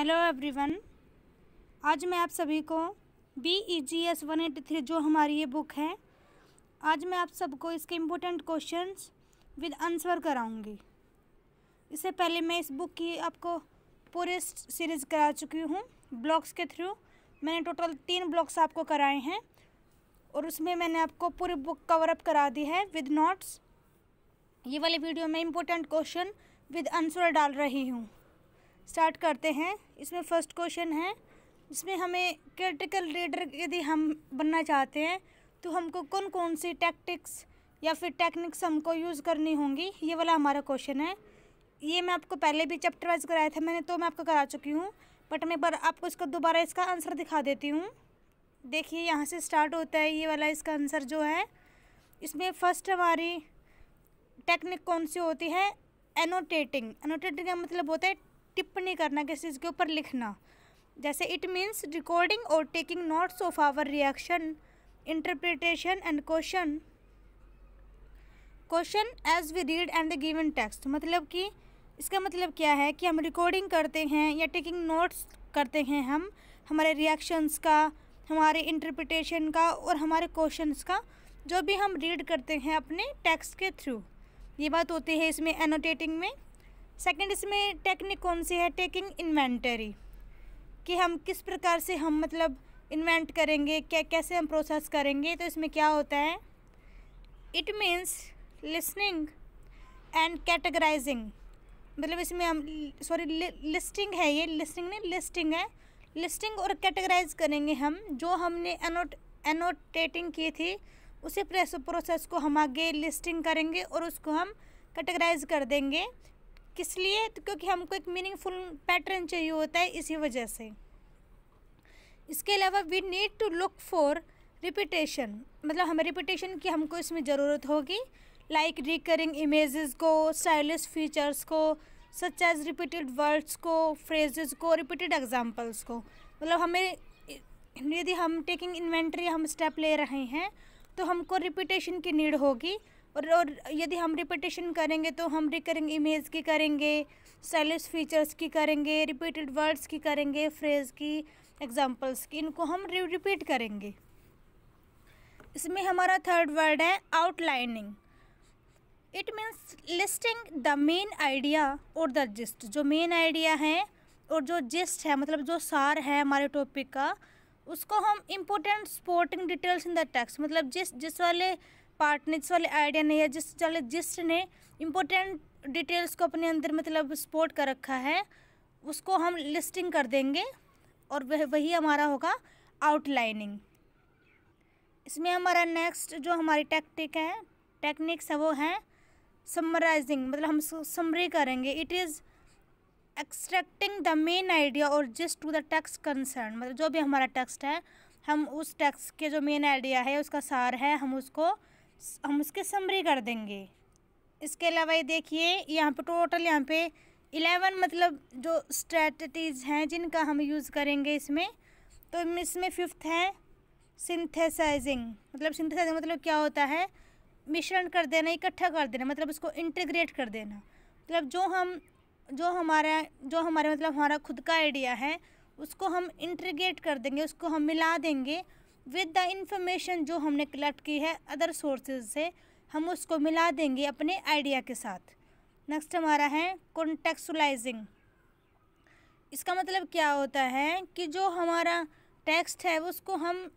hello everyone आज मैं आप सभी को B E G S one eighty three जो हमारी ये बुक है आज मैं आप सबको इसके इम्पोर्टेंट क्वेश्चंस विद आंसर कराऊंगी इससे पहले मैं इस बुक की आपको पूरी सीरीज़ करा चुकी हूँ ब्लॉग्स के थ्रू मैंने टोटल तीन ब्लॉग्स आपको कराए हैं और उसमें मैंने आपको पूरी बुक कवर अप करा दी है विद नोट्स ये वाले वीडियो में इम्पोर्टेंट क्वेश्चन विद आंसर डाल रही हूँ स्टार्ट करते हैं इसमें फर्स्ट क्वेश्चन है जिसमें हमें क्रिटिकल रीडर यदि हम बनना चाहते हैं तो हमको कौन कौन सी टैक्टिक्स या फिर टेक्निक्स हमको यूज़ करनी होंगी ये वाला हमारा क्वेश्चन है ये मैं आपको पहले भी चैप्टर वाइज कराया था मैंने तो मैं आपको करा चुकी हूँ बट मैं पर आपको इसका दोबारा इसका आंसर दिखा देती हूँ देखिए यहाँ से स्टार्ट होता है ये वाला इसका आंसर जो है इसमें फर्स्ट हमारी टेक्निक कौन सी होती है एनोटेटिंग एनोटेटिंग का मतलब होता है नहीं करना किसी चीज़ के ऊपर लिखना जैसे इट मीन्स रिकॉर्डिंग और taking notes of our reaction interpretation and question question as we read and the given text मतलब कि इसका मतलब क्या है कि हम रिकॉर्डिंग करते हैं या टेकिंग नोट्स करते हैं हम हमारे रिएक्शंस का हमारे इंटरप्रिटेशन का और हमारे क्वेश्चंस का जो भी हम रीड करते हैं अपने टेक्स्ट के थ्रू ये बात होती है इसमें एनोटेटिंग में सेकंड इसमें टेक्निक कौन सी है टेकिंग इन्वेंटरी कि हम किस प्रकार से हम मतलब इन्वेंट करेंगे क्या कैसे हम प्रोसेस करेंगे तो इसमें क्या होता है it means listening and categorising मतलब इसमें हम सॉरी लिस्टिंग है ये लिस्टिंग नहीं लिस्टिंग है लिस्टिंग और कैटेगराइज करेंगे हम जो हमने एनोट एनोटेटिंग की थी उसी प्रोसेस को हम आगे लिस्टिंग करेंगे और उसको हम कैटेगराइज कर देंगे किस लिए तो क्योंकि हमको एक मीनिंगफुल पैटर्न चाहिए होता है इसी वजह से इसके अलावा we need to look for repetition मतलब हमें रिपीटेशन की हमको इसमें ज़रूरत होगी लाइक रिकरिंग इमेजेस को स्टाइलिश फीचर्स को सच एज रिपीटेड वर्ड्स को फ्रेजेस को रिपीटेड एग्जांपल्स को मतलब हमें यदि हम टेकिंग इन्वेंट्री हम स्टेप ले रहे हैं तो हमको रिपीटेशन की नीड होगी और और यदि हम रिपीटेशन करेंगे तो हम रिकरिंग इमेज की करेंगे सेलिस फीचर्स की करेंगे रिपीटेड वर्ड्स की करेंगे फ्रेज की एग्जांपल्स की इनको हम रिपीट करेंगे इसमें हमारा थर्ड वर्ड है outlining it means listing the main idea और द जिस्ट जो मेन आइडिया है और जो जिस्ट है मतलब जो सार है हमारे टॉपिक का उसको हम important sporting details in the text मतलब जिस जिस वाले पार्टनर्स वाले आइडिया नहीं है जिस चले जिसने इम्पोर्टेंट डिटेल्स को अपने अंदर मतलब स्पोर्ट कर रखा है उसको हम लिस्टिंग कर देंगे और वह वही हमारा होगा आउटलाइनिंग इसमें हमारा नेक्स्ट जो हमारी टेक्टिक है टेक्निक्स है वो है समराइजिंग मतलब हम समरी करेंगे it is extracting the main idea और just to the text concern मतलब जो भी हमारा टेक्स्ट है हम उस टेक्स्ट के जो मेन आइडिया है उसका सार है हम उसको हम उसके समरी कर देंगे इसके अलावा ये देखिए यहाँ पे टोटल यहाँ पे इलेवन मतलब जो स्ट्रेटीज हैं जिनका हम यूज़ करेंगे इसमें तो इसमें फिफ्थ है सिंथेसाइजिंग मतलब सिंथेसाइजिंग मतलब क्या होता है मिश्रण कर देना इकट्ठा कर देना मतलब उसको इंटीग्रेट कर देना मतलब जो हम जो हमारा जो हमारे मतलब हमारा खुद का आइडिया है उसको हम इंटीग्रेट कर देंगे उसको हम मिला देंगे विद द इंफॉर्मेशन जो हमने कलेक्ट की है अदर सोर्सेज से हम उसको मिला देंगे अपने आइडिया के साथ नेक्स्ट हमारा है कॉन्टेक्सुलाइजिंग इसका मतलब क्या होता है कि जो हमारा टेक्स्ट है उसको हम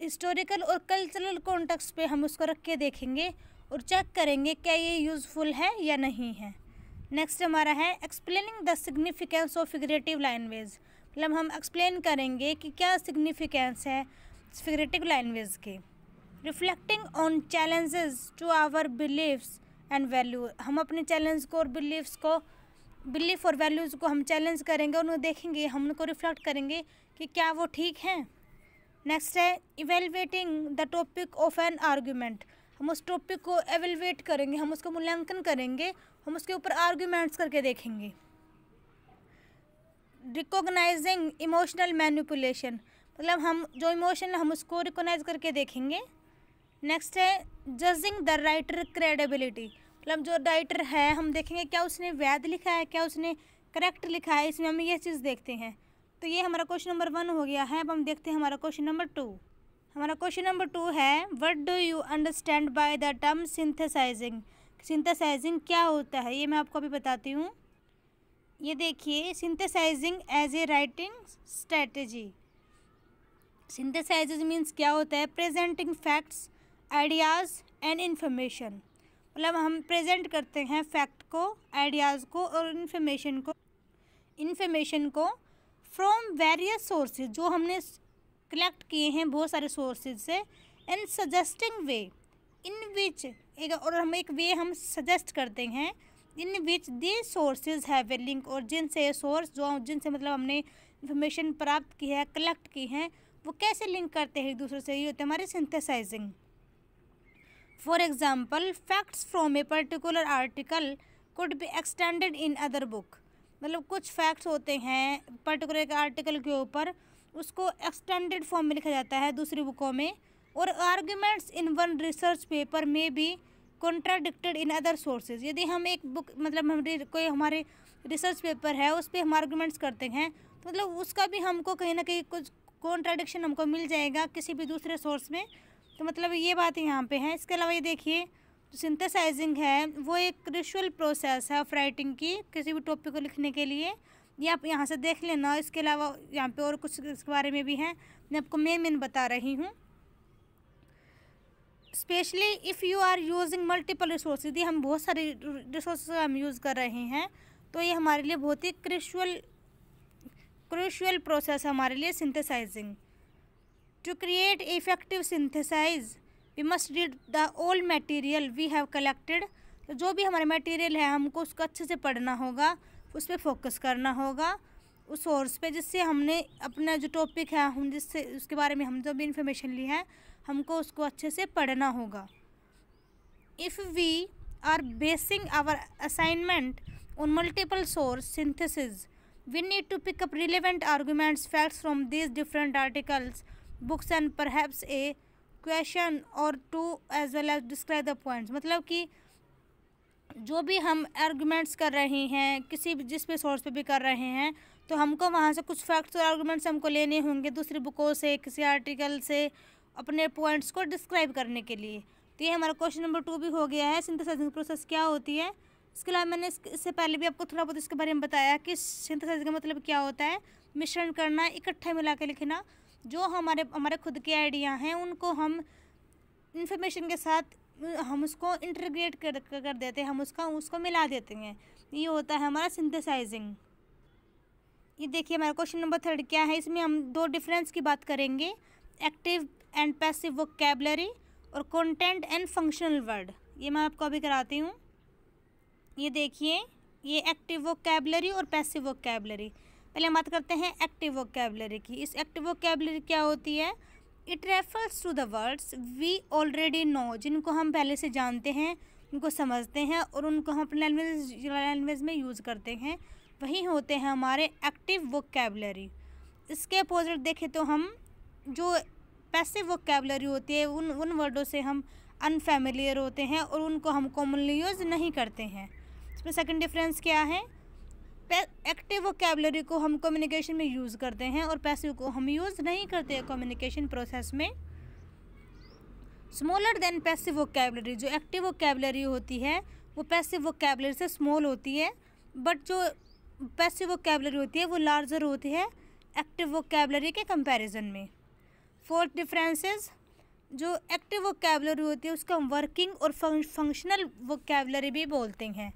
हिस्टोरिकल और कल्चरल कॉन्टेक्स्ट पे हम उसको रख के देखेंगे और चेक करेंगे क्या ये यूज़फुल है या नहीं है नेक्स्ट हमारा है explaining the significance of figurative language मतलब हम एक्सप्लेन करेंगे कि क्या सिग्निफिकेंस है figurative language के reflecting on challenges to our beliefs and value हम अपने चैलेंज को और बिलीव्स को बिलीफ और वैल्यूज़ को हम चैलेंज करेंगे उन्हें देखेंगे हम उनको रिफ्लेक्ट करेंगे कि क्या वो ठीक हैं नेक्स्ट है evaluating the topic of an argument हम उस टॉपिक को एवेलवेट करेंगे हम उसका मूल्यांकन करेंगे हम उसके ऊपर आर्ग्यूमेंट्स करके देखेंगे रिकॉग्नाइजिंग इमोशनल मैनिपुलेशन मतलब हम जो इमोशन हम उसको रिकोनाइज करके देखेंगे नेक्स्ट है जजिंग द राइटर क्रेडिबिलिटी मतलब जो राइटर है हम देखेंगे क्या उसने वैध लिखा है क्या उसने करेक्ट लिखा है इसमें हम ये चीज़ देखते हैं तो ये हमारा क्वेश्चन नंबर वन हो गया है अब हम देखते हैं हमारा क्वेश्चन नंबर टू हमारा क्वेश्चन नंबर टू है what do you understand by the term synthesising synthesising क्या होता है ये मैं आपको अभी बताती हूँ ये देखिए synthesising as a writing strategy synthesise means क्या होता है presenting facts ideas and information मतलब हम प्रेजेंट करते हैं फैक्ट को आइडियाज़ को और इन्फॉर्मेशन को इन्फॉर्मेशन को फ्रॉम वेरियस सोर्सेज जो हमने कलेक्ट किए हैं बहुत सारे सोर्सेज से एंड सजेस्टिंग वे इन विच एक और हम एक वे हम सजेस्ट करते हैं in which the sources have a link और जिनसे सोर्स जो जिनसे मतलब हमने इन्फॉर्मेशन प्राप्त की है कलेक्ट की है वो कैसे लिंक करते हैं एक दूसरे से ये होते हमारे synthesising for example facts from a particular article could be extended in other book मतलब कुछ फैक्ट्स होते हैं पर्टिकुलर एक आर्टिकल के ऊपर उसको एक्सटेंडेड फॉर्म में लिखा जाता है दूसरी बुकों में और arguments in one research paper में भी कॉन्ट्राडिक्टेड इन अदर सोर्सेज यदि हम एक बुक मतलब हम कोई हमारे रिसर्च पेपर है उस पर हम आर्ग्यूमेंट्स करते हैं तो मतलब उसका भी हमको कहीं ना कहीं कुछ कॉन्ट्राडिक्शन हमको मिल जाएगा किसी भी दूसरे सोर्स में तो मतलब ये बात यहाँ पे है इसके अलावा ये देखिए जो सिंथेसाइजिंग है वो एक क्रिशुअल प्रोसेस है ऑफ राइटिंग की किसी भी टॉपिक को लिखने के लिए ये आप यहाँ से देख लेना इसके अलावा यहाँ पे और कुछ इसके बारे में भी है मैं आपको मेन मेन बता रही हूँ specially if you are using multiple resource यदि हम बहुत सारे रिसोर्स हम यूज़ कर रहे हैं तो ये हमारे लिए बहुत ही क्रिशुअल क्रूशियल प्रोसेस हमारे लिए synthesising to create effective synthesise we must read the old material we have collected तो जो भी हमारे मटेरियल है हमको उसको अच्छे से पढ़ना होगा उस पर फोकस करना होगा उस सोर्स पे जिससे हमने अपना जो टॉपिक है हम जिससे उसके बारे में हम जो भी इंफॉर्मेशन ली है हमको उसको अच्छे से पढ़ना होगा if we are basing our assignment on multiple source synthesis We need to pick up relevant arguments, facts from these different articles, books and perhaps a question और to as well as describe the points मतलब कि जो भी हम arguments कर रहे हैं किसी भी जिस भी सोर्स पे भी कर रहे हैं तो हमको वहाँ से कुछ फैक्ट्स और आर्गूमेंट्स हमको लेने होंगे दूसरी बुकों से किसी आर्टिकल से अपने पॉइंट्स को डिस्क्राइब करने के लिए तो ये हमारा क्वेश्चन नंबर टू भी हो गया है सिंथेसाइजिंग प्रोसेस क्या होती है इसके अलावा मैंने इससे पहले भी आपको थोड़ा बहुत इसके बारे में बताया कि सिंथेसाइज का मतलब क्या होता है मिश्रण करना इकट्ठे मिला के लिखना जो हमारे हमारे खुद के आइडिया हैं उनको हम इंफॉर्मेशन के साथ हम उसको इंटरग्रेट कर कर देते हैं हम उसका उसको मिला देते हैं ये होता है हमारा सिंथेसाइजिंग ये देखिए हमारा क्वेश्चन नंबर थर्ड क्या है इसमें हम दो डिफरेंस की बात करेंगे एक्टिव एंड पैसिव वोकेबलरी और कंटेंट एंड फंक्शनल वर्ड ये मैं आपको अभी कराती हूँ ये देखिए ये एक्टिव वोकेबलरी और पैसिव वोकेबलरी पहले हम बात करते हैं एक्टिव वोकेबलरी की इस एक्टिव वोकेबलरी क्या होती है it refers to the words we already know जिनको हम पहले से जानते हैं उनको समझते हैं और उनको हम अपने लैंग्वेज लैंग्वेज में यूज़ करते हैं वही होते हैं हमारे एक्टिव वोकेबलरी इसके अपोजिट देखें तो हम जो पैसिव वोकेबलरी होती है उन उन वर्डों से हम अनफेमिलियर होते हैं और उनको हम कॉमनली यूज़ नहीं करते हैं इसमें सेकंड डिफरेंस क्या है एक्टिव वोकेबलरी को हम कम्युनिकेशन में यूज़ करते हैं और पैसिव को हम यूज़ नहीं करते कम्युनिकेशन प्रोसेस में स्मॉलर देन पैसिव वोकेबलरी जो एक्टिव वोकेबलरी होती है वो पैसिव वोकेबलरी से स्मॉल होती है बट जो पैसिव वोकेबलरी होती है वो लार्जर होती है एक्टिव वोकेबलरी के कंपैरिजन में फोर्थ डिफरेंसेस जो एक्टिव वोकेबलरी होती है उसको हम वर्किंग और फंक्शनल वोकेबलरी भी बोलते हैं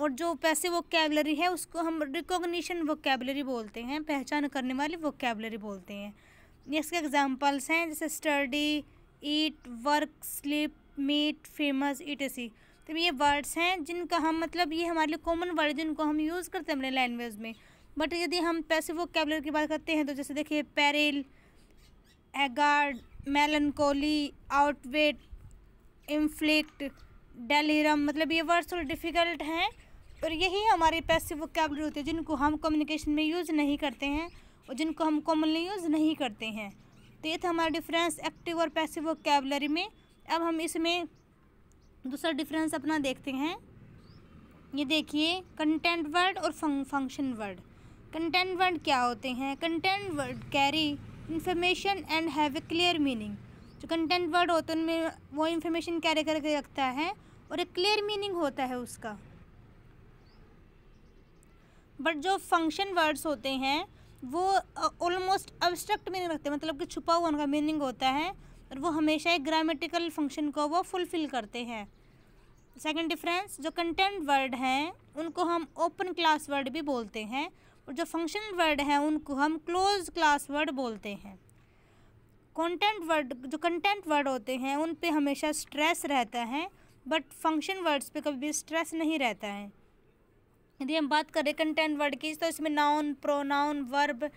और जो पैसे वोकेबलरी है उसको हम रिकॉग्निशन वोकेबलरी बोलते हैं पहचान करने वाली वोकेबलरी बोलते हैं इसके एग्जांपल्स हैं जैसे study eat work sleep meet famous it see तो ये वर्ड्स हैं जिनका हम मतलब ये हमारे लिए कॉमन वर्ड जिनको हम यूज़ करते हैं अपने लैंग्वेज में बट यदि हम पैसे कैबलरी की बात करते हैं तो जैसे देखिए पैरेल एगार्ड मेलनकोली आउटवेट इम्फ्लिक्ट डेलिरम मतलब ये वर्ड्स थोड़े डिफ़िकल्ट हैं और यही हमारे पैसिव वोकेबलरी होती है जिनको हम कम्युनिकेशन में यूज़ नहीं करते हैं और जिनको हम कॉमनली यूज़ नहीं करते हैं तो ये था हमारा डिफरेंस एक्टिव और पैसिव वोकेबलरी में अब हम इसमें दूसरा डिफरेंस अपना देखते हैं ये देखिए कंटेंट वर्ड और फंक्शन वर्ड कंटेंट वर्ड क्या होते हैं content word carry information and have a clear meaning जो कंटेंट वर्ड होते हैं उनमें वो इन्फॉर्मेशन कैरी करके रखता है और एक क्लियर मीनिंग होता है उसका बट जो फंक्शन वर्ड्स होते हैं वो ऑलमोस्ट अब्स्ट्रक्ट मीनिंग रखते हैं मतलब कि छुपा हुआ उनका मीनिंग होता है और वो हमेशा एक ग्रामेटिकल फंक्शन को वो फुलफ़िल करते हैं सेकंड डिफरेंस जो कंटेंट वर्ड हैं उनको हम ओपन क्लास वर्ड भी बोलते हैं और जो फंक्शन वर्ड हैं उनको हम क्लोज क्लास वर्ड बोलते हैं कंटेंट वर्ड जो कंटेंट वर्ड होते हैं उन पे हमेशा स्ट्रेस रहता है बट फंक्शन वर्ड्स पे कभी भी स्ट्रेस नहीं रहता है यदि हम बात करें कंटेंट वर्ड की तो इसमें नाउन प्रोनाउन वर्ब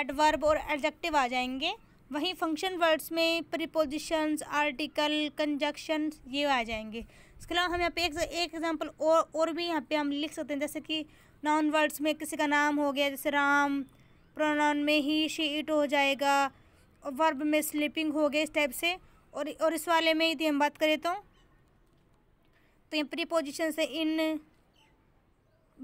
एडवर्ब और एडजेक्टिव आ जाएंगे वहीं फंक्शन वर्ड्स में प्रीपोजिशंस आर्टिकल कंजक्शन ये आ जाएंगे इसके अलावा हम यहाँ पे एक एक एग्जांपल और और भी यहाँ पे हम लिख सकते हैं जैसे कि नाउन वर्ड्स में किसी का नाम हो गया जैसे राम प्रोनाउन में ही शी इट हो जाएगा वर्ब में स्लीपिंग हो गया इस टाइप से और और इस वाले में यदि हम बात करें तो तो ये प्रीपोजिशन से in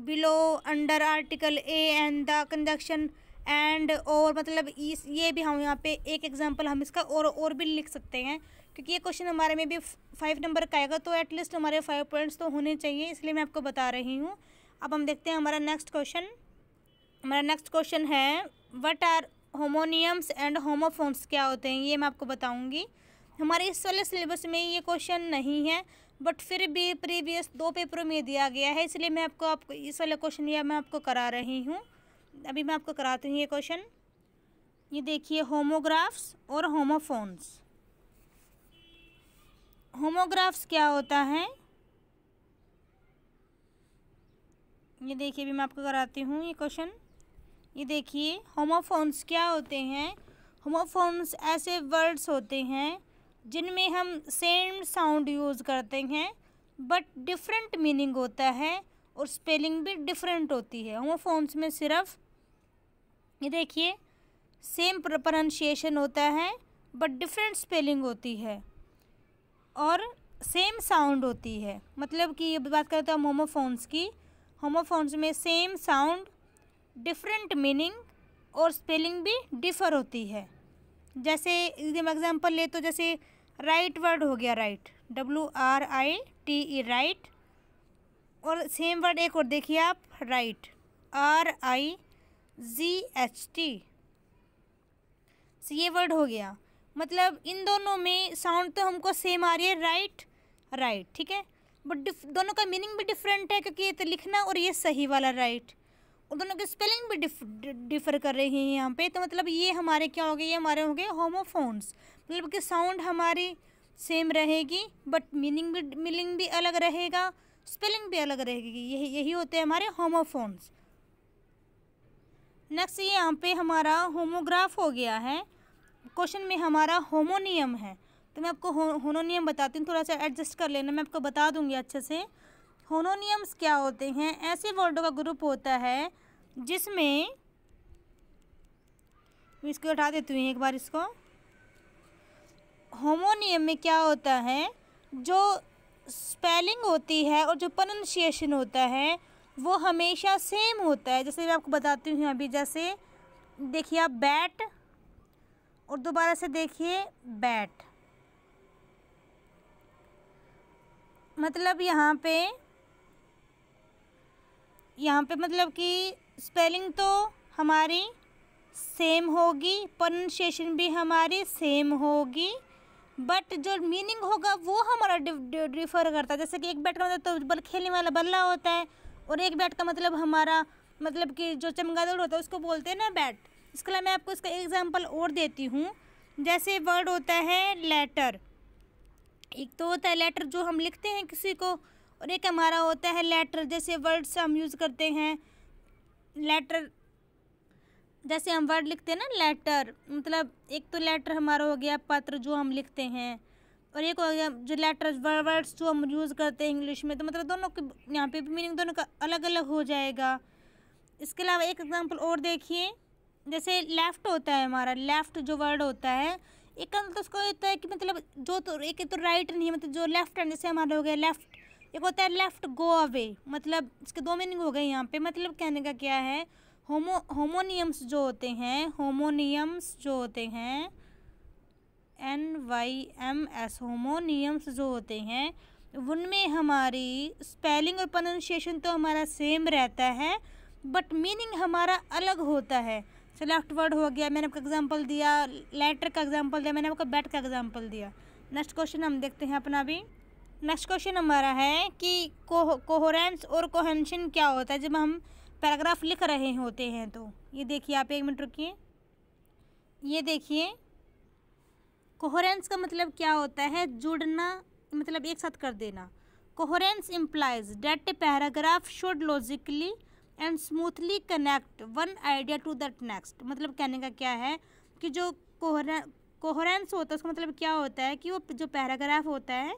below under article a and the conjunction and और मतलब इस ये भी हम यहाँ पे एक एग्जांपल हम इसका और और भी लिख सकते हैं क्योंकि ये क्वेश्चन हमारे में भी फाइव नंबर का आएगा तो एटलीस्ट हमारे फाइव पॉइंट्स तो होने चाहिए इसलिए मैं आपको बता रही हूँ अब हम देखते हैं हमारा नेक्स्ट क्वेश्चन हमारा नेक्स्ट क्वेश्चन है what are homonyms and homophones क्या होते हैं ये मैं आपको बताऊँगी हमारे इस वाले सिलेबस में ये क्वेश्चन नहीं है बट फिर भी प्रीवियस दो पेपरों में दिया गया है इसलिए मैं आपको आपको इस वाला क्वेश्चन यह मैं आपको करा रही हूँ अभी मैं आपको कराती हूँ ये क्वेश्चन ये देखिए होमोग्राफ्स और होमोफोन्स होमोग्राफ्स क्या होता है ये देखिए अभी मैं आपको कराती हूँ ये क्वेश्चन ये देखिए होमोफोन्स क्या होते हैं होमोफोन्स ऐसे वर्ड्स होते हैं जिनमें हम सेम साउंड यूज़ करते हैं बट डिफरेंट मीनिंग होता है और स्पेलिंग भी डिफरेंट होती है होमोफोन्स में सिर्फ ये देखिए सेम प्रोनाउंसिएशन होता है बट डिफरेंट स्पेलिंग होती है और सेम साउंड होती है मतलब कि ये बात करते हैं होमोफोन्स की होमोफोन्स में सेम साउंड डिफरेंट मीनिंग और स्पेलिंग भी डिफ़र होती है जैसे एग्जाम्पल ले तो जैसे राइट वर्ड हो गया write W R I T E write और सेम वर्ड एक और देखिए आप right R I G H T ये वर्ड हो गया मतलब इन दोनों में साउंड तो हमको सेम आ रही है राइट राइट ठीक है बट दोनों का मीनिंग भी डिफरेंट है क्योंकि ये तो लिखना और ये सही वाला राइट और दोनों की स्पेलिंग भी डिफर कर रही है यहाँ पे तो मतलब ये हमारे क्या हो गए ये हमारे हो गए होमोफोन्स मतलब कि साउंड हमारी सेम रहेगी बट मीनिंग भी मीनिंग भी अलग रहेगा स्पेलिंग भी अलग रहेगी यही यही होते हैं हमारे होमोफोन्स नेक्स्ट ये यहाँ पे हमारा होमोग्राफ हो गया है क्वेश्चन में हमारा होमोनियम है तो मैं आपको होनोनियम बताती हूँ थोड़ा सा एडजस्ट कर लेना मैं आपको बता दूँगी अच्छे से होनोनियम्स क्या होते हैं ऐसे वर्डों का ग्रुप होता है जिसमें इसको उठा देती हूँ एक बार इसको होमोनियम में क्या होता है जो स्पेलिंग होती है और जो प्रनंसिएशन होता है वो हमेशा सेम होता है जैसे मैं आपको बताती हूँ अभी जैसे देखिए आप बैट और दोबारा से देखिए बैट मतलब यहाँ पे यहाँ पे मतलब कि स्पेलिंग तो हमारी सेम होगी प्रोनाउंसिएशन भी हमारी सेम होगी बट जो मीनिंग होगा वो हमारा डिफर करता है जैसे कि एक बैट का मतलब तो बल खेलने वाला बल्ला होता है और एक बैट का मतलब हमारा मतलब कि जो चमगादड़ होता है उसको बोलते हैं ना बैट इसके अलावा मैं आपको इसका एग्जाम्पल और देती हूँ जैसे वर्ड होता है लेटर एक तो होता है लेटर जो हम लिखते हैं किसी को और एक हमारा होता है लेटर जैसे वर्ड्स हम यूज़ करते हैं लेटर जैसे हम वर्ड लिखते हैं ना लेटर मतलब एक तो लेटर हमारा हो गया पत्र जो हम लिखते हैं और एक हो गया जो लेटर वर्ड्स जो हम यूज़ करते हैं इंग्लिश में तो मतलब दोनों के यहाँ पे मीनिंग दोनों का अलग अलग हो जाएगा इसके अलावा एक एग्जांपल और देखिए जैसे लेफ़्ट होता है हमारा लेफ़्ट जो वर्ड होता है एक का मतलब तो उसको होता है कि मतलब जो तो एक तो राइट नहीं मतलब जो लेफ़्ट हैंड जैसे हमारा हो गया लेफ़्ट एक होता है लेफ़्ट गो अवे मतलब इसके दो मीनिंग हो गए यहाँ पे मतलब कहने का क्या है होमो होमोनियम्स जो होते हैं होमोनियम्स जो होते हैं N Y M S homonyms जो होते हैं उनमें हमारी स्पेलिंग और प्रोनाउंसिएशन तो हमारा सेम रहता है बट मीनिंग हमारा अलग होता है सेलेक्ट वर्ड हो गया मैंने आपका एग्जांपल दिया लेटर का एग्जांपल दिया मैंने आपका बैट का एग्जांपल दिया नेक्स्ट क्वेश्चन हम देखते हैं अपना भी नेक्स्ट क्वेश्चन हमारा है कि कोहोरेंस और कोहेंशन क्या होता है जब हम पैराग्राफ लिख रहे होते हैं तो ये देखिए आप एक मिनट रुकिए ये देखिए कोहरेंस का मतलब क्या होता है जुड़ना मतलब एक साथ कर देना coherence implies that paragraph should logically and smoothly connect one idea to that next मतलब कहने का क्या है कि जो कोहरेंस होता है उसका मतलब क्या होता है कि वो जो पैराग्राफ होता है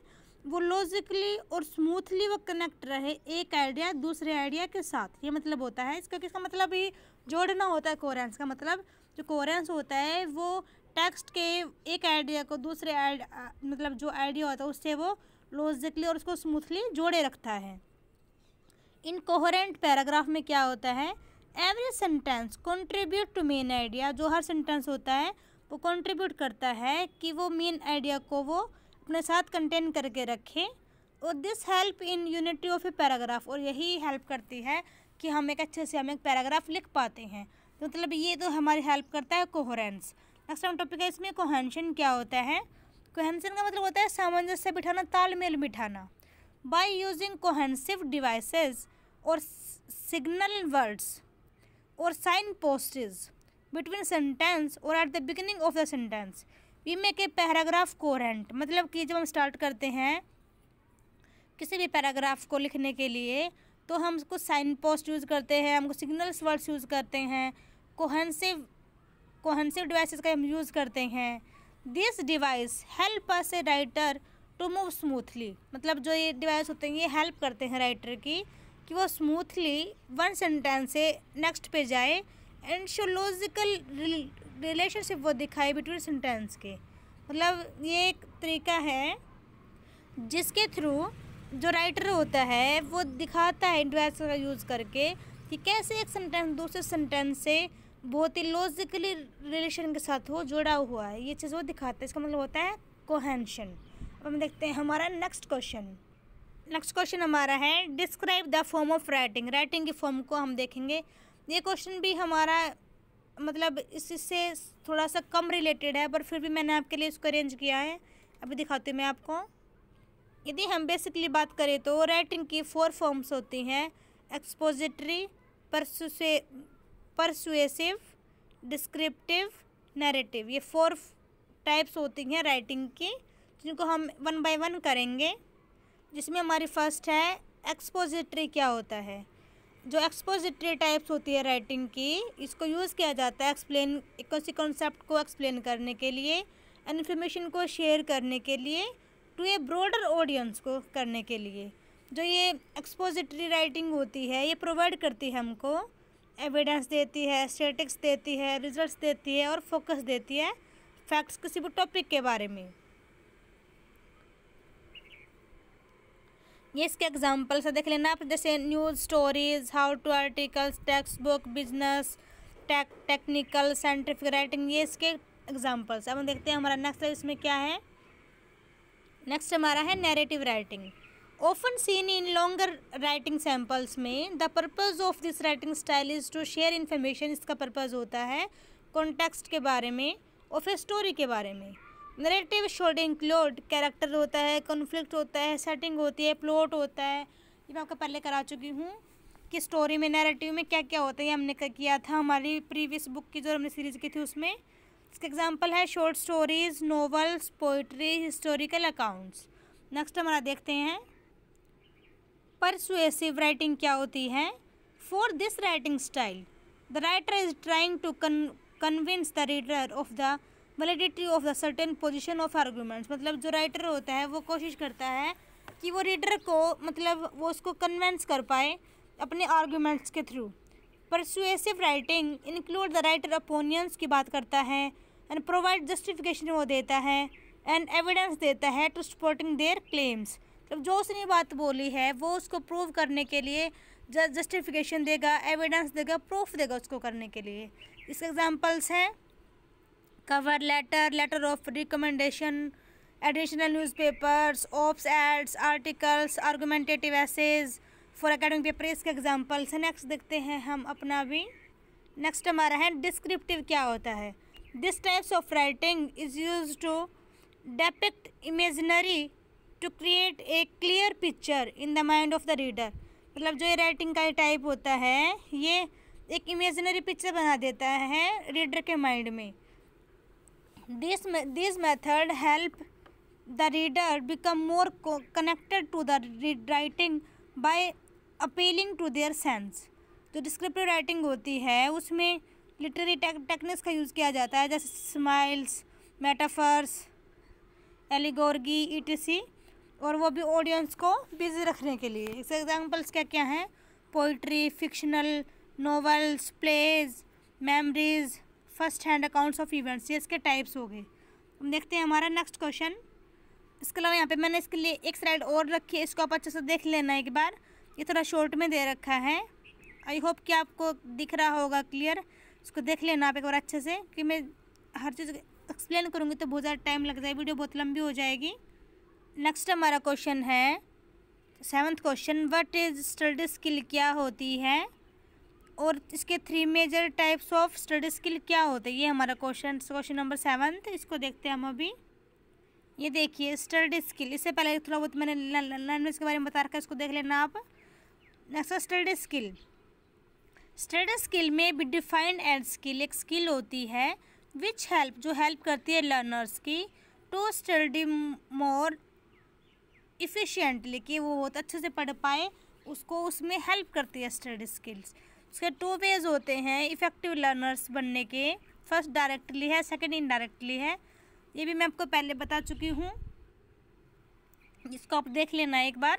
वो लॉजिकली और स्मूथली वो कनेक्ट रहे एक आइडिया दूसरे आइडिया के साथ ये मतलब होता है इसका किसका मतलब ही जोड़ना होता है कोरेंस का मतलब जो कोरेंस होता है वो टेक्स्ट के एक आइडिया को दूसरे आइडिया मतलब जो आइडिया होता है उससे वो लॉजिकली और उसको स्मूथली जोड़े रखता है इन कोहरेंट पैराग्राफ में क्या होता है every sentence contribute to main idea जो हर सेंटेंस होता है वो कंट्रीब्यूट करता है कि वो मेन आइडिया को वो अपने साथ कंटेन करके रखें और this help in unity of a paragraph और यही हेल्प करती है कि हम एक अच्छे से हम एक पैराग्राफ लिख पाते हैं तो मतलब ये तो हमारी हेल्प करता है कोहरेंस नेक्स्ट हम टॉपिक है इसमें कोहेंशन क्या होता है कोहेंशन का मतलब होता है सामंजस्य बिठाना तालमेल बिठाना बाई यूजिंग कोहेंसिव डिवाइसेस और सिग्नल वर्ड्स और साइन पोस्टिज बिटवीन सेंटेंस और at the beginning of the sentence we make paragraph coherent मतलब कि जब हम स्टार्ट करते हैं किसी भी पैराग्राफ को लिखने के लिए तो हम कुछ साइन पोस्ट यूज़ करते हैं हमको सिग्नल्स वर्ड्स यूज़ करते हैं कोहेंसिव कोहेंसिव डिवाइसेस का हम यूज़ करते हैं this device help us a writer to move smoothly मतलब जो ये डिवाइस होते हैं ये हेल्प करते हैं राइटर की कि वो स्मूथली वन सेंटेंस से नेक्स्ट पे जाए एंड शो लॉजिकल रिलेशनशिप वो दिखाई बिटवीन सेंटेंस के मतलब ये एक तरीका है जिसके थ्रू जो राइटर होता है वो दिखाता है इंडवाइस का यूज़ करके कि कैसे एक सेंटेंस दूसरे सेंटेंस से बहुत ही लॉजिकली रिलेशन के साथ हो जुड़ा हुआ है ये चीज़ वो दिखाता है इसका मतलब होता है कोहेंशन अब हम देखते हैं हमारा नेक्स्ट क्वेश्चन नेक्स्ट क्वेश्चन हमारा है describe the form of writing writing की फॉर्म को हम देखेंगे ये क्वेश्चन भी हमारा मतलब इससे थोड़ा सा कम रिलेटेड है पर फिर भी मैंने आपके लिए इसको अरेंज किया है अभी दिखाती हूँ मैं आपको यदि हम बेसिकली बात करें तो राइटिंग की फोर फॉर्म्स होती हैं एक्सपोजिटरी परसुएसिव डिस्क्रिप्टिव नैरेटिव ये फोर टाइप्स होती हैं राइटिंग की जिनको हम वन बाय वन करेंगे जिसमें हमारी फर्स्ट है एक्सपोजिटरी क्या होता है जो एक्सपोजिटरी टाइप्स होती है राइटिंग की इसको यूज़ किया जाता है एक्सप्लेन किसी कॉन्सेप्ट को एक्सप्लेन करने के लिए इन्फॉर्मेशन को शेयर करने के लिए टू ए ब्रॉडर ऑडियंस को करने के लिए जो ये एक्सपोजिटरी राइटिंग होती है ये प्रोवाइड करती है हमको एविडेंस देती है स्टेटिक्स देती है रिजल्ट देती है और फोकस देती है फैक्ट्स किसी भी टॉपिक के बारे में ये इसके एग्जाम्पल्स से देख लेना आप जैसे news stories how to articles text book business tech technical scientific writing ये इसके एग्जाम्पल्स अब हम देखते हैं हमारा नेक्स्ट इसमें क्या है नेक्स्ट हमारा है narrative writing often seen in longer writing samples में the purpose of this writing style is to share information इसका पर्पज़ होता है कॉन्टेक्सट के बारे में और फिर स्टोरी के बारे में नरेटिव शोड इंक्लूड कैरेक्टर होता है कॉन्फ्लिक्ट होता है सेटिंग होती है प्लॉट होता है ये मैं आपको पहले करा चुकी हूँ कि स्टोरी में नैरेटिव में क्या क्या होता है ये हमने किया था हमारी प्रीवियस बुक की जो हमने सीरीज़ की थी उसमें इसका एग्जाम्पल है short stories novels poetry historical accounts next हमारा देखते हैं परसुएसिव राइटिंग क्या होती है for this writing style the writer is trying to convince the reader of the validity of the certain position of arguments मतलब जो writer होता है वो कोशिश करता है कि वो रीडर को मतलब वो उसको कन्वेंस कर पाए अपने आर्गूमेंट्स के through persuasive writing include the writer opponents की बात करता है एंड प्रोवाइड जस्टिफिकेशन वो देता है एंड एविडेंस देता है टू सपोर्टिंग देयर क्लेम्स मतलब जो उसने बात बोली है वो उसको प्रूव करने के लिए जस्टिफिकेशन देगा एविडेंस देगा प्रूफ देगा उसको करने के लिए इसके एग्जांपल्स हैं cover letter letter of recommendation additional newspapers ops eds articles argumentative essays for academic paper इसके एग्जाम्पल्स हैं नेक्स्ट देखते हैं हम अपना भी नेक्स्ट हमारा है डिस्क्रिप्टिव क्या होता है this types of writing is use to depict imaginary to create a clear picture in the mind of the reader मतलब जो ये राइटिंग का टाइप होता है ये एक इमेजनरी पिक्चर बना देता है रीडर के माइंड में this this method help the reader become more co connected to the writing by appealing to their sense जो डिस्क्रिप्टिव राइटिंग होती है उसमें लिटरेरी टेक्निक्स का यूज़ किया जाता है जैसे स्माइल्स मेटाफर्स एलिगोर्गी सी और वो भी ऑडियंस को बिजी रखने के लिए इस एग्जांपल्स क्या क्या हैं poetry fictional novels plays memories first hand accounts of events ये इसके टाइप्स हो गए हम देखते हैं हमारा नेक्स्ट क्वेश्चन इसके अलावा यहाँ पे मैंने इसके लिए एक स्लाइड और रखी है इसको आप अच्छे से देख लेना एक बार ये थोड़ा शॉर्ट में दे रखा है आई होप कि आपको दिख रहा होगा क्लियर इसको देख लेना आप एक बार अच्छे से कि मैं हर चीज़ एक्सप्लेन करूँगी तो बहुत ज़्यादा टाइम लग जाएगी वीडियो बहुत लंबी हो जाएगी नेक्स्ट हमारा क्वेश्चन है seventh question what is study skill क्या होती है और इसके three major types of study skill क्या होते हैं ये हमारा क्वेश्चन क्वेश्चन नंबर सेवन्थ इसको देखते हैं हम अभी ये देखिए स्टडी स्किल इससे पहले थोड़ा बहुत मैंने लैंग्वेज के बारे में बता रखा है इसको देख लेना आप next study skill study skill में भी डिफाइंड एज स्किल एक स्किल होती है विच हेल्प जो हेल्प करती है लर्नर्स की टू स्टडी मोर इफिशेंटली कि वो बहुत अच्छे से पढ़ पाए उसको उसमें हेल्प करती है स्टडी स्किल्स उसके टू वेज होते हैं इफ़ेक्टिव लर्नर्स बनने के फर्स्ट डायरेक्टली है सेकंड इनडायरेक्टली है ये भी मैं आपको पहले बता चुकी हूँ इसको आप देख लेना एक बार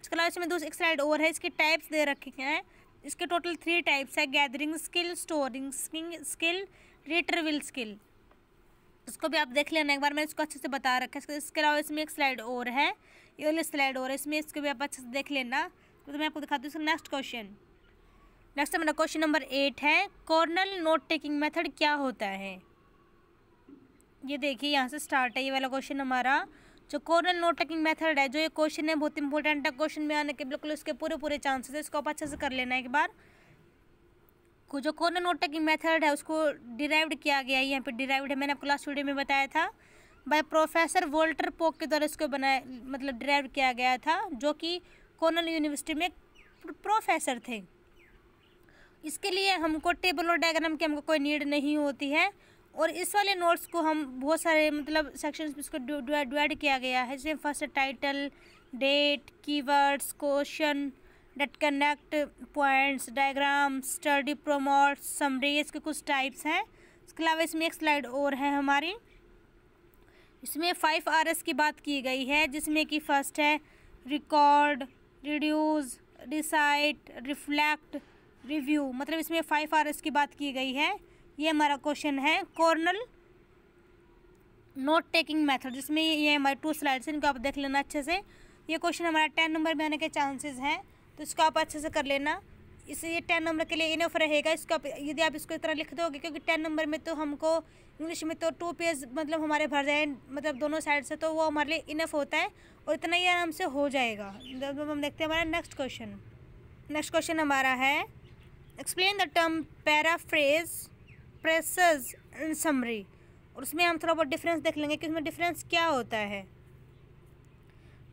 इसके अलावा इसमें दूसरी एक स्लाइड और है इसके टाइप्स दे रखे हैं इसके टोटल थ्री टाइप्स है gathering skill storing skill retrieval skill इसको भी आप देख लेना एक बार मैं इसको अच्छे से बता रखा है इसके अलावा इसमें एक स्लाइड और है ये वाली स्लाइड और है इसमें इसको भी आप अच्छे से देख लेना तो मैं आपको दिखाती हूँ इसका नेक्स्ट क्वेश्चन नेक्स्ट हमारा क्वेश्चन नंबर एट है कॉर्नल नोट टेकिंग मेथड क्या होता है ये देखिए यहाँ से स्टार्ट है ये वाला क्वेश्चन हमारा जो कॉर्नल नोट टेकिंग मेथड है जो ये क्वेश्चन है बहुत इंपॉर्टेंट है क्वेश्चन में आने के बिल्कुल उसके पूरे पूरे चांसेस है इसको आप अच्छे से कर लेना एक बार जो कॉर्नल नोट टेकिंग मेथड है उसको डिराइव्ड किया गया है यहाँ पर डिराइव्ड है मैंने आपको लास्ट वीडियो में बताया था बाय प्रोफेसर वोल्टर पोक के द्वारा इसको बनाया मतलब डिराइव किया गया था जो कि कॉर्नल यूनिवर्सिटी में प्रोफेसर थे इसके लिए हमको टेबल और डायग्राम की हमको कोई नीड नहीं होती है और इस वाले नोट्स को हम बहुत सारे मतलब सेक्शंस में इसको डिवाइड किया गया है जैसे first title date keywords question that connect points diagram study promote summary इसके कुछ टाइप्स हैं इसके अलावा इसमें एक स्लाइड और है हमारी इसमें फाइव आर की बात की गई है जिसमें कि फर्स्ट है record reduce decide reflect review मतलब इसमें फाइव आर की बात की गई है ये हमारा क्वेश्चन है कॉर्नल नोट टेकिंग मेथड जिसमें ये हमारे टू स्लाइड्स इनको आप देख लेना अच्छे से ये क्वेश्चन हमारा टेन नंबर में आने के चांसेस हैं तो इसको आप अच्छे से कर लेना इससे ये टेन नंबर के लिए इनफ रहेगा इसको आप यदि आप इसको इतना लिख दोगे क्योंकि टेन नंबर में तो हमको इंग्लिश में तो टू पेज मतलब हमारे भर जाए मतलब दोनों साइड से तो वो हमारे लिए इनफ होता है और इतना ही आराम से हो जाएगा जब हम देखते हैं हमारा नेक्स्ट क्वेश्चन नेक्स्ट क्वेश्चन हमारा है explain the term paraphrase precis and summary और उसमें हम थोड़ा बहुत डिफरेंस देख लेंगे कि उसमें डिफरेंस क्या होता है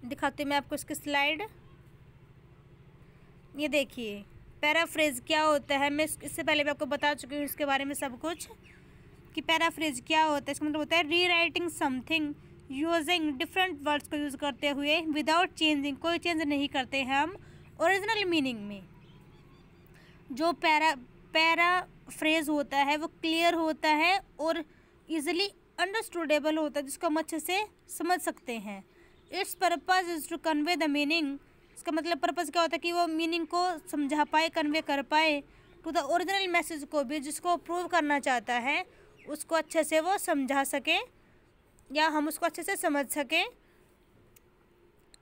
दिखाती हूँ मैं आपको इसकी स्लाइड ये देखिए पैराफ्रेज क्या होता है मैं इससे पहले भी आपको बता चुकी हूँ इसके बारे में सब कुछ कि पैराफ्रेज क्या होता है इसका मतलब होता है rewriting something using different words को यूज़ करते हुए विदाउट चेंजिंग कोई चेंज नहीं करते हैं हम ओरिजिनल मीनिंग में जो पैरा पैरा फ्रेज होता है वो क्लियर होता है और इजिली अंडरस्टूडेबल होता है जिसको हम अच्छे से समझ सकते हैं its purpose is to convey the meaning इसका मतलब पर्पज़ क्या होता है कि वो मीनिंग को समझा पाए कन्वे कर पाए टू द ओरिजिनल मैसेज को भी जिसको प्रूव करना चाहता है उसको अच्छे से वो समझा सके या हम उसको अच्छे से समझ सकें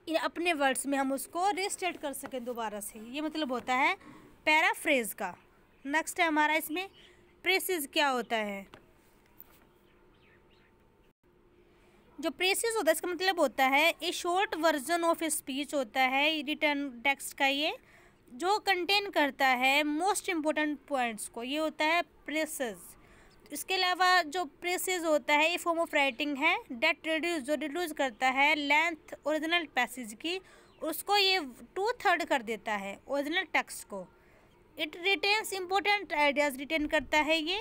या अपने वर्ड्स में हम उसको रिस्टेट कर सकें दोबारा से ये मतलब होता है पैराफ्रेज का नेक्स्ट है हमारा इसमें प्रेसिस क्या होता है जो प्रेसिस होता है इसका मतलब होता है a short version of speech होता है रिटर्न टेक्स्ट का ये जो कंटेन करता है मोस्ट इम्पोर्टेंट पॉइंट्स को ये होता है प्रेसिस इसके अलावा जो प्रेसिस होता है ये फॉर्म ऑफ राइटिंग है डेट रिड्यूस जो रिड्यूस करता है लेंथ ओरिजिनल पैसेज की उसको ये टू थर्ड कर देता है ओरिजिनल टेक्स्ट को it retains important ideas retain करता है ये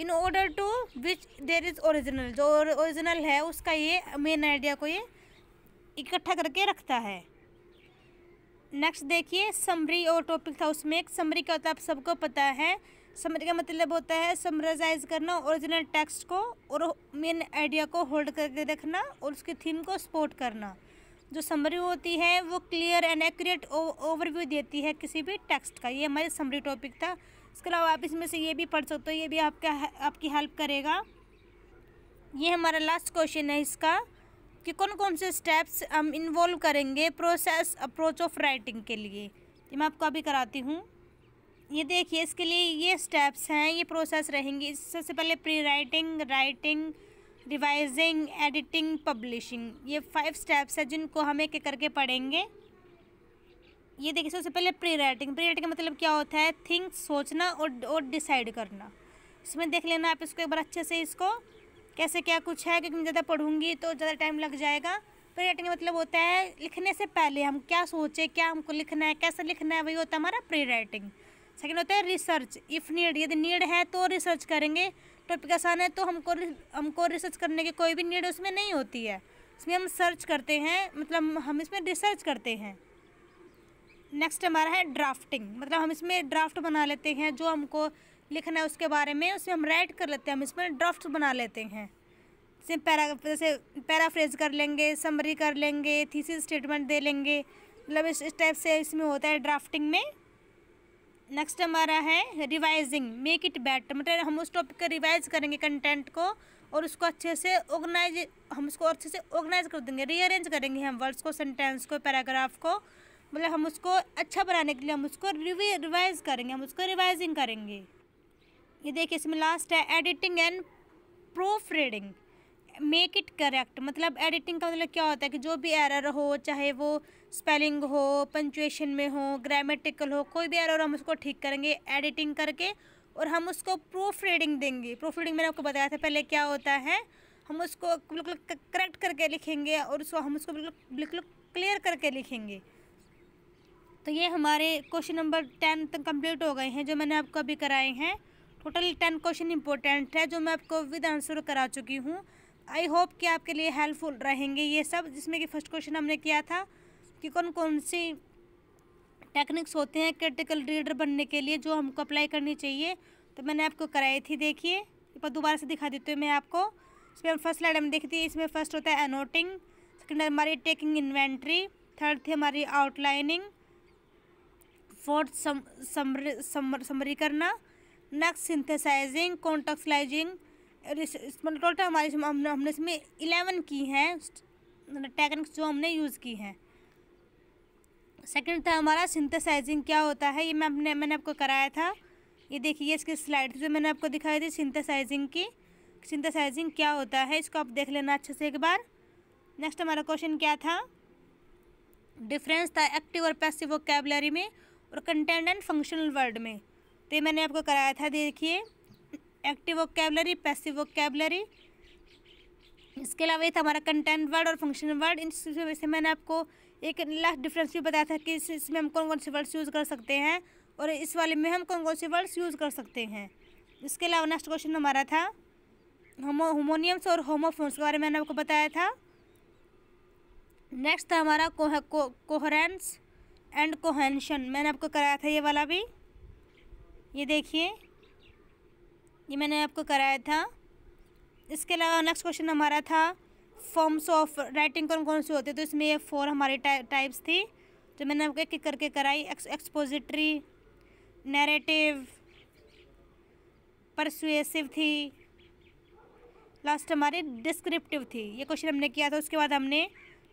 in order to which there is original जो ओरिजिनल है उसका ये मेन आइडिया को ये इकट्ठा करके रखता है नेक्स्ट देखिए समरी और टॉपिक था उसमें एक समरी का होता तो है आप सबको पता है समरी का मतलब होता है समराइज करना ओरिजिनल टेक्स्ट को और मेन आइडिया को होल्ड करके रखना और उसकी थीम को सपोर्ट करना जो समरी होती है वो क्लियर एंड एक्यूरेट ओवरव्यू देती है किसी भी टेक्स्ट का ये हमारे समरी टॉपिक था इसके अलावा आप इसमें से ये भी पढ़ सकते हो ये भी आपका आपकी हेल्प करेगा ये हमारा लास्ट क्वेश्चन है इसका कि कौन कौन से स्टेप्स हम इन्वॉल्व करेंगे प्रोसेस अप्रोच ऑफ राइटिंग के लिए ये मैं आपको अभी कराती हूँ ये देखिए इसके लिए ये स्टेप्स हैं ये प्रोसेस रहेंगी सबसे पहले prewriting writing revising editing publishing ये फाइव स्टेप्स है जिनको हम एक एक करके पढ़ेंगे ये देखिए सबसे पहले प्री राइटिंग प्री राइटिंग का मतलब क्या होता है थिंक सोचना और और डिसाइड करना इसमें देख लेना आप इसको एक बार अच्छे से इसको कैसे क्या कुछ है क्योंकि मैं ज़्यादा पढ़ूंगी तो ज़्यादा टाइम लग जाएगा प्री राइटिंग का मतलब होता है लिखने से पहले हम क्या सोचें क्या हमको लिखना है कैसे लिखना है वही होता है हमारा प्री राइटिंग सेकेंड होता है रिसर्च इफ़ नीड यदि नीड है तो रिसर्च करेंगे टॉपिक आसान है तो हमको हमको रिसर्च करने की कोई भी नीड उसमें नहीं होती है इसमें हम सर्च करते हैं मतलब हम इसमें रिसर्च करते हैं नेक्स्ट हमारा है ड्राफ्टिंग मतलब हम इसमें ड्राफ्ट बना लेते हैं जो हमको लिखना है उसके बारे में उसमें हम राइट कर लेते हैं हम इसमें ड्राफ्ट बना लेते हैं जैसे पैरा जैसे पैराफ्रेज कर लेंगे समरी कर लेंगे थीसिस स्टेटमेंट दे लेंगे मतलब इस, इस टाइप से इसमें होता है ड्राफ्टिंग में नेक्स्ट हमारा है रिवाइजिंग मेक इट बेटर मतलब हम उस टॉपिक का रिवाइज करेंगे कंटेंट को और उसको अच्छे से ऑर्गेनाइज हम उसको अच्छे से ऑर्गेनाइज कर देंगे रीअरेंज करेंगे हम वर्ड्स को सेंटेंस को पैराग्राफ को मतलब हम उसको अच्छा बनाने के लिए हम उसको रिवाइज करेंगे हम उसको रिवाइजिंग करेंगे ये देखिए इसमें लास्ट है editing and proofreading make it correct मतलब एडिटिंग का मतलब क्या होता है कि जो भी एरर हो चाहे वो स्पेलिंग हो पंचुएशन में हो ग्रामेटिकल हो कोई भी एरर हम उसको ठीक करेंगे एडिटिंग करके और हम उसको प्रूफ रीडिंग देंगे प्रूफ रीडिंग मैंने आपको बताया था पहले क्या होता है हम उसको बिल्कुल करेक्ट करके लिखेंगे और उसको हम उसको बिल्कुल बिल्कुल क्लियर करके लिखेंगे तो ये हमारे क्वेश्चन नंबर टेन तक कंप्लीट हो गए हैं जो मैंने आपको अभी कराए हैं टोटल टेन क्वेश्चन इंपॉर्टेंट है जो मैं आपको विद आंसर करा चुकी हूँ आई होप कि आपके लिए हेल्पफुल रहेंगे ये सब जिसमें कि फर्स्ट क्वेश्चन हमने किया था कि कौन कौन सी टेक्निक्स होते हैं क्रिटिकल रीडर बनने के लिए जो हमको अप्लाई करनी चाहिए तो मैंने आपको कराई थी देखिए पर दोबारा से दिखा देती हूँ मैं आपको इसमें हम फर्स्ट लाइड हम देखती है इसमें फर्स्ट होता है अनोटिंग सेकेंड हमारी टेकिंग इन्वेंट्री थर्ड थी हमारी आउटलाइनिंग फोर्थ समरी, करना नेक्स्ट सिंथेसाइजिंग कॉन्टेक्सलाइजिंग टोटल हमारी हमने इसमें इलेवन की हैं टेक्निक्स जो हमने यूज़ की हैं सेकंड था हमारा सिंथेसाइजिंग क्या होता है ये मैं अपने मैंने आपको कराया था ये देखिए इसकी स्लाइड जो मैंने आपको दिखाई थी सिंथेसाइजिंग की सिंथेसाइजिंग क्या होता है इसको आप देख लेना अच्छे से एक बार नेक्स्ट हमारा क्वेश्चन क्या था डिफरेंस था एक्टिव और पैसिव वोकेबलरी में और कंटेंट एंड फंक्शनल वर्ड में तो ये मैंने आपको कराया था देखिए एक्टिव वोकेबलरी पैसिव वोकेबलरी इसके अलावा ये था हमारा कंटेंट वर्ड और फंक्शन वर्ड इन चीज़ों से मैंने आपको एक लास्ट डिफरेंस भी बताया था कि इस इसमें हम कौन कौन से वर्ड्स यूज़ कर सकते हैं और इस वाले में हम कौन कौन से वर्ड्स यूज़ कर सकते हैं इसके अलावा नेक्स्ट क्वेश्चन हमारा था होमो होमोनियम्स और होमोफोन्स के बारे में मैंने आपको बताया था नेक्स्ट था हमारा कोह, को, कोहरेंस एंड कोहेंशन मैंने आपको कराया था ये वाला भी ये देखिए ये मैंने आपको कराया था इसके अलावा नेक्स्ट क्वेश्चन हमारा था फॉर्म्स ऑफ राइटिंग कौन कौन से होते तो इसमें ये फोर हमारे टाइप्स थी जो मैंने आपको एक करके कराई एक्सपोजिटरी नैरेटिव परसुएसिव थी लास्ट हमारी डिस्क्रिप्टिव थी ये क्वेश्चन हमने किया था उसके बाद हमने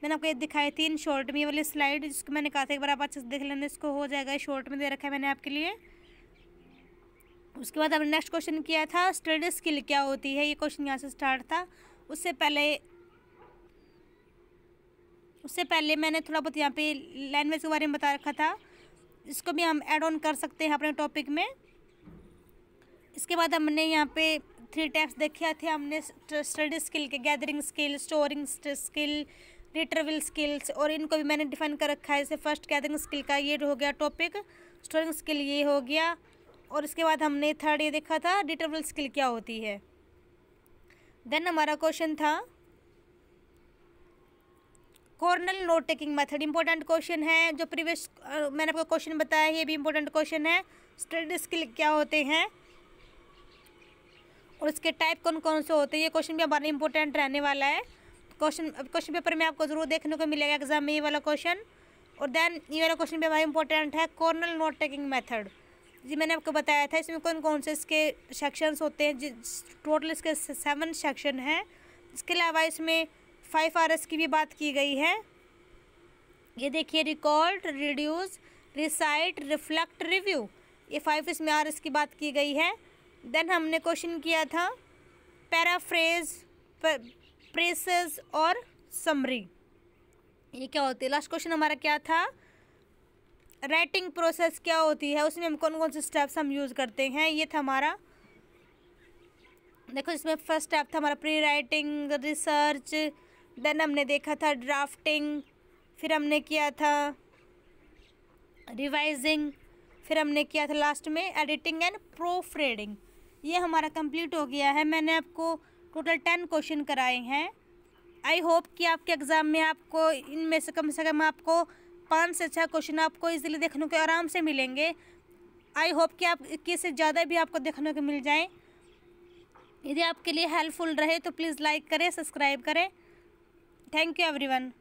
मैंने आपको ये दिखाई थी इन शॉर्ट में ये वाली स्लाइड जिसको मैंने कहा था एक बार आप अच्छे से देख लेना इसको हो जाएगा शॉर्ट में दे रखा है मैंने आपके लिए उसके बाद हमने नेक्स्ट क्वेश्चन किया था स्टडी स्किल क्या होती है ये क्वेश्चन यहाँ से स्टार्ट था उससे पहले उससे पहले मैंने थोड़ा बहुत यहाँ पे लैंग्वेज के बारे में बता रखा था इसको भी हम ऐड ऑन कर सकते हैं अपने टॉपिक में इसके बाद हमने यहाँ पे थ्री टैप्स देखे थे हमने स्टडी स्किल के gathering skill storing skill retrieval skills और इनको भी मैंने डिफाइन कर रखा है जैसे फर्स्ट गैदरिंग स्किल का ये हो गया टॉपिक स्टोरिंग स्किल ये हो गया और इसके बाद हमने थर्ड ये देखा था डिटर्बल स्किल क्या होती है देन हमारा क्वेश्चन था Cornell note taking method important question है जो प्रीवियस मैंने आपको क्वेश्चन बताया ये भी इंपॉर्टेंट क्वेश्चन है स्टडी स्किल क्या होते हैं और इसके टाइप कौन कौन से होते हैं ये क्वेश्चन भी हमारा इंपॉर्टेंट रहने वाला है क्वेश्चन क्वेश्चन पेपर में आपको जरूर देखने को मिलेगा एग्जाम में ये वाला क्वेश्चन और देन ये वाला क्वेश्चन भी हमारा इंपॉर्टेंट है कॉर्नल नोट टेकिंग मैथड जी मैंने आपको बताया था इसमें कौन कौन से इसके सेक्शंस होते हैं जिस टोटल इसके सेवन सेक्शन हैं इसके अलावा इसमें फाइव आर की भी बात की गई है ये देखिए record reduce recite reflect review ये फाइव इसमें आर की बात की गई है देन हमने क्वेश्चन किया था पैराफ्रेज प्रेस और समरी ये क्या होती है लास्ट क्वेश्चन हमारा क्या था राइटिंग प्रोसेस क्या होती है उसमें हम कौन कौन से स्टेप्स हम यूज़ करते हैं ये था हमारा देखो इसमें फर्स्ट स्टेप था हमारा प्री राइटिंग रिसर्च देन हमने देखा था ड्राफ्टिंग फिर हमने किया था रिवाइजिंग फिर हमने किया था लास्ट में एडिटिंग एंड प्रूफ रीडिंग ये हमारा कंप्लीट हो गया है मैंने आपको टोटल टेन क्वेश्चन कराए हैं आई होप कि आपके एग्ज़ाम में आपको इनमें से कम से कम आपको पाँच से छः क्वेश्चन आपको इजीली देखने को आराम से मिलेंगे आई होप कि आप इक्कीस से ज़्यादा भी आपको देखने को मिल जाएँ यदि आपके लिए हेल्पफुल रहे तो प्लीज़ लाइक करें सब्सक्राइब करें थैंक यू एवरी